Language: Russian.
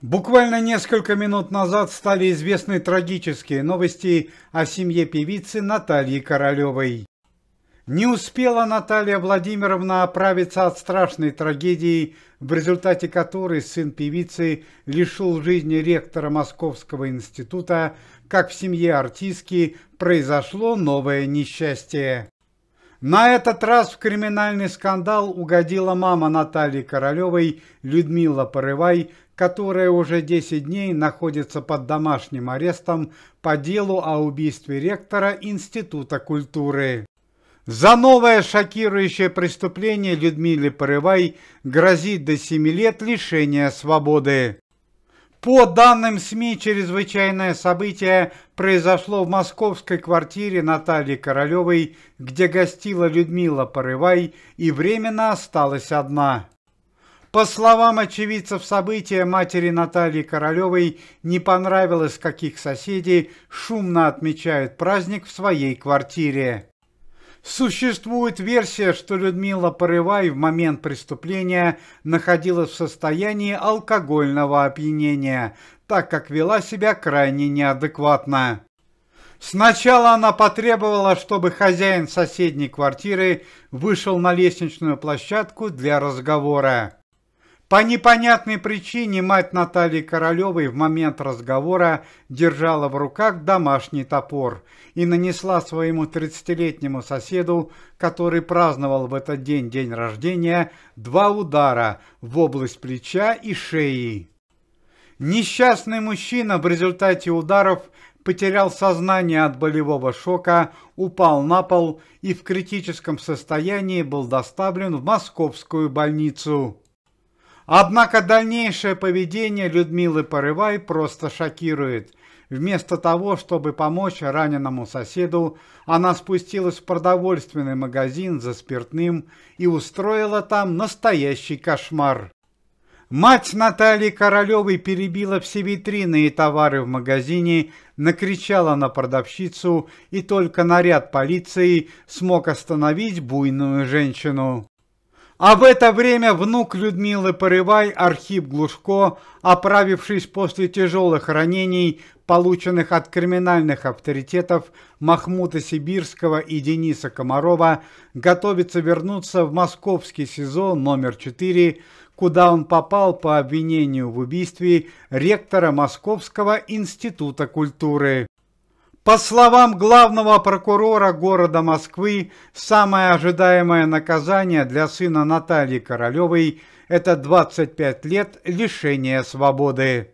Буквально несколько минут назад стали известны трагические новости о семье певицы Натальи Королевой. Не успела Наталья Владимировна оправиться от страшной трагедии, в результате которой сын певицы лишил жизни ректора Московского института, как в семье артистки произошло новое несчастье. На этот раз в криминальный скандал угодила мама Натальи Королевой Людмила Порывай, которая уже 10 дней находится под домашним арестом по делу о убийстве ректора Института культуры. За новое шокирующее преступление Людмиле Порывай грозит до 7 лет лишения свободы. По данным СМИ, чрезвычайное событие произошло в московской квартире Натальи Королевой, где гостила Людмила Порывай и временно осталась одна. По словам очевидцев события, матери Натальи Королевой не понравилось, каких соседей шумно отмечают праздник в своей квартире. Существует версия, что Людмила Порывай в момент преступления находилась в состоянии алкогольного опьянения, так как вела себя крайне неадекватно. Сначала она потребовала, чтобы хозяин соседней квартиры вышел на лестничную площадку для разговора. По непонятной причине мать Натальи Королевой в момент разговора держала в руках домашний топор и нанесла своему 30-летнему соседу, который праздновал в этот день день рождения, два удара в область плеча и шеи. Несчастный мужчина в результате ударов потерял сознание от болевого шока, упал на пол и в критическом состоянии был доставлен в московскую больницу. Однако дальнейшее поведение Людмилы Порывай просто шокирует. Вместо того, чтобы помочь раненому соседу, она спустилась в продовольственный магазин за спиртным и устроила там настоящий кошмар. Мать Натальи Королевой перебила все витрины и товары в магазине, накричала на продавщицу, и только наряд полиции смог остановить буйную женщину. А в это время внук Людмилы Порывай, Архип Глушко, оправившись после тяжелых ранений, полученных от криминальных авторитетов Махмута Сибирского и Дениса Комарова, готовится вернуться в московский СИЗО номер 4, куда он попал по обвинению в убийстве ректора Московского института культуры. По словам главного прокурора города Москвы, самое ожидаемое наказание для сына Натальи Королевой – это 25 лет лишения свободы.